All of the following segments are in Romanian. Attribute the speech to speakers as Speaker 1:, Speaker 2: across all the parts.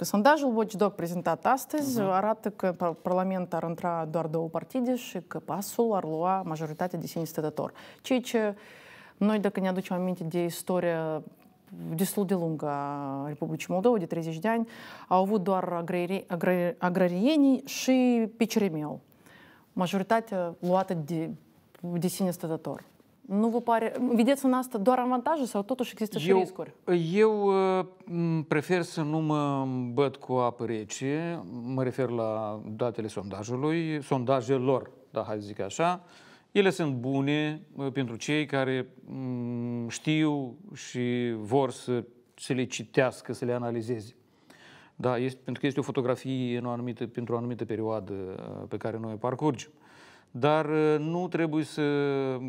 Speaker 1: Sondajul Watch Dog prezentat astăzi uh-huh. arată că Parlamentul ar intra doar două partide și că PASul ar lua majoritatea de sine stătător. Ceea ce noi, dacă ne aducem aminte de istoria destul de lungă a Republicii Moldova, de 30 de ani, au avut doar agrari, agrari, agrarienii și pe Majoritatea luată de, de sine stătător. Nu vă pare... Vedeți în asta doar avantaje sau totuși există și eu, riscuri?
Speaker 2: Eu uh, prefer să nu mă băt cu apă rece, mă refer la datele sondajului, sondajelor, da, hai să zic așa. Ele sunt bune uh, pentru cei care mm, știu și vor să, să le citească, să le analizeze. Da, este, pentru că este o fotografie în o anumită, pentru o anumită perioadă uh, pe care noi o parcurgem dar uh, nu trebuie să uh,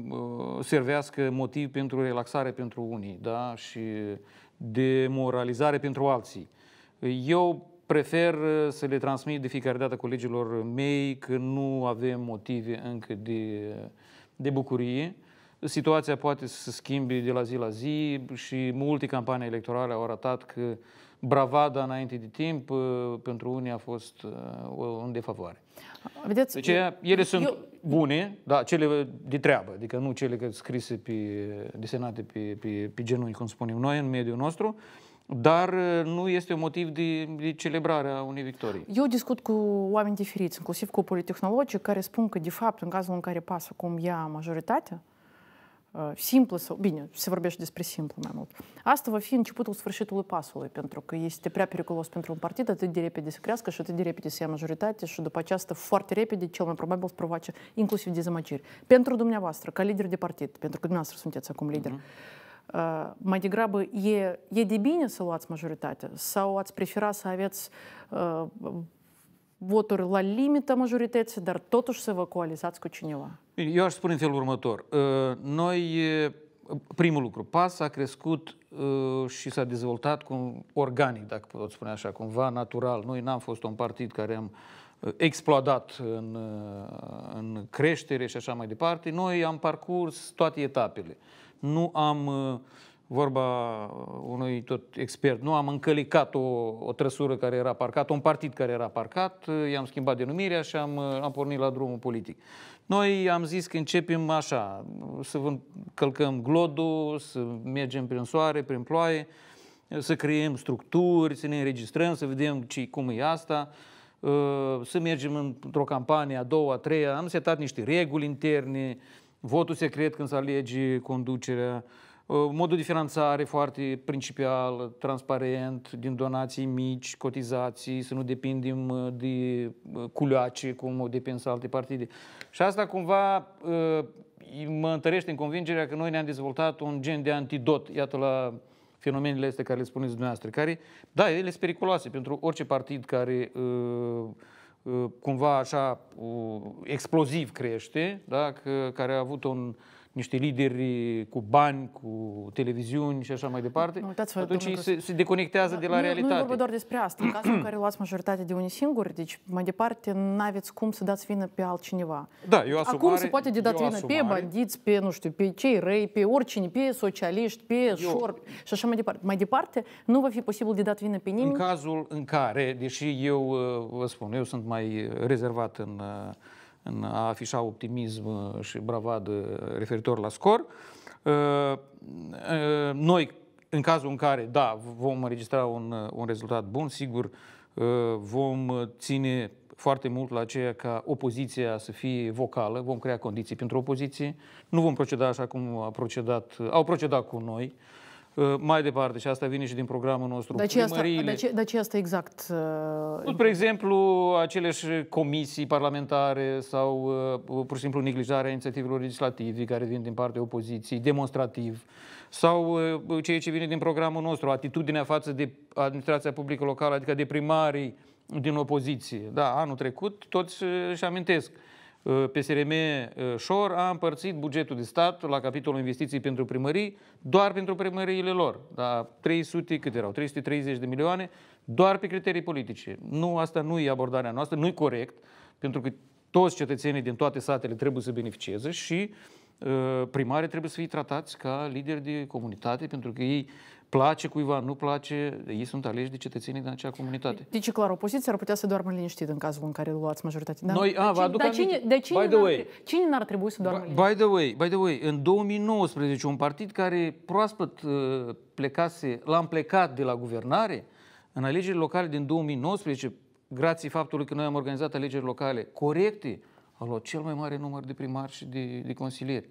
Speaker 2: servească motiv pentru relaxare pentru unii da? și demoralizare pentru alții. Eu prefer uh, să le transmit de fiecare dată colegilor mei că nu avem motive încă de, de bucurie, situația poate să se schimbe de la zi la zi și multe campanii electorale au arătat că bravada înainte de timp uh, pentru unii a fost uh, în defavoare. Vedeți, deci ele sunt eu, bune, da, cele de treabă, adică nu cele scrise pe, desenate pe, pe, pe genunchi, cum spunem noi, în mediul nostru, dar uh, nu este un motiv de, de celebrare a unei victorii.
Speaker 1: Eu discut cu oameni diferiți, inclusiv cu politehnologii, care spun că, de fapt, în cazul în care pasă cum ia majoritatea, simplu sau, bine, se vorbește despre simplu mai mult. Asta va fi începutul sfârșitului pasului, pentru că este prea periculos pentru un partid atât de repede să crească și atât de repede să ia majoritate și după aceasta foarte repede, cel mai probabil, să provoace inclusiv dezamăgiri. Pentru dumneavoastră, ca lider de partid, pentru că dumneavoastră sunteți acum lider, uh-huh. Uh, mai degrabă e, e de bine să luați majoritate sau ați prefera să aveți uh, voturi la limită majorității, dar totuși să vă coalizați cu cineva.
Speaker 2: Eu aș spune în felul următor. Uh, noi, uh, primul lucru, PAS a crescut uh, și s-a dezvoltat cum organic, dacă pot spune așa, cumva natural. Noi n-am fost un partid care am explodat în, în creștere și așa mai departe. Noi am parcurs toate etapele. Nu am uh, vorba uh, unui tot expert, nu am încălicat o, o trăsură care era parcată, un partid care era parcat, uh, i-am schimbat denumirea și am, uh, am pornit la drumul politic. Noi am zis că începem așa, să călcăm glodul, să mergem prin soare, prin ploaie, să creăm structuri, să ne înregistrăm, să vedem ce, cum e asta, să mergem într-o campanie a doua, a treia, am setat niște reguli interne, votul secret când se alege conducerea, Uh, modul de finanțare foarte principial, transparent, din donații mici, cotizații, să nu depindem uh, de uh, culoace, cum o depind alte partide. Și asta cumva mă întărește în convingerea că noi ne-am dezvoltat un gen de antidot, iată la fenomenele astea care le spuneți dumneavoastră, care, da, ele sunt periculoase pentru orice partid care cumva așa exploziv crește, da, care a avut un niște lideri cu bani, cu televiziuni și așa mai departe, uitați atunci ei se, se deconectează da, de la nu, realitate. Nu e vorba
Speaker 1: doar despre asta. În cazul în care luați majoritatea de unii singuri, deci mai departe n-aveți cum să dați vină pe altcineva. Da, eu asumare, Acum se poate de dat vină pe bandiți, pe, nu știu, pe cei răi, pe oricine, pe socialiști, pe eu, șorpi și așa mai departe. Mai departe nu va fi posibil de dat vină pe nimeni. În cazul
Speaker 2: în care, deși eu uh, vă spun, eu sunt mai uh, rezervat în uh, în a afișa optimism uh, și bravadă referitor la scor. Uh, uh, noi, în cazul în care, da, vom înregistra un, un rezultat bun, sigur, vom ține foarte mult la aceea ca opoziția să fie vocală, vom crea condiții pentru opoziție, nu vom proceda așa cum a procedat, au procedat cu noi, Ă, mai departe, și asta vine și din programul nostru, dar ce Asta,
Speaker 1: dar, ce, asta exact?
Speaker 2: Uh... Spre exemplu, aceleși comisii parlamentare sau ă, pur și simplu neglijarea inițiativelor legislative care vin din partea opoziției, demonstrativ, sau ceea ce vine din programul nostru, atitudinea față de administrația publică locală, adică de primarii din opoziție. Da, anul trecut toți își amintesc. Uh, PSRM uh, Șor a împărțit bugetul de stat la capitolul investiții pentru primării doar pentru primăriile lor. Da, 300, cât erau? 330 de milioane doar pe criterii politice. Nu, asta nu e abordarea noastră, nu e corect, pentru că toți cetățenii din toate satele trebuie să beneficieze și uh, Ă, primarii trebuie să fie tratați ca lideri de comunitate, pentru că ei place cuiva, nu place, ei sunt aleși de cetățenii din acea comunitate.
Speaker 1: Deci, clar, opoziția ar putea să doarmă liniștit în cazul în care luați majoritatea. Da? Noi, a, vă aduc dar cine, de cine, by the way, cine n-ar trebui să doarmă by,
Speaker 2: liniștit? By the way, by the way, în 2019, un partid care proaspăt ă, plecase, l-am plecat de la guvernare, în alegerile locale din 2019, grație faptului că noi am organizat alegeri locale corecte, a luat cel mai mare număr de primari și de, de consilieri.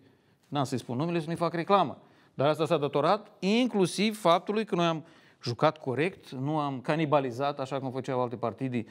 Speaker 2: N-am să-i spun numele, să nu-i fac reclamă. Dar asta s-a datorat inclusiv faptului că noi am jucat corect, nu am canibalizat, așa cum făceau alte partide,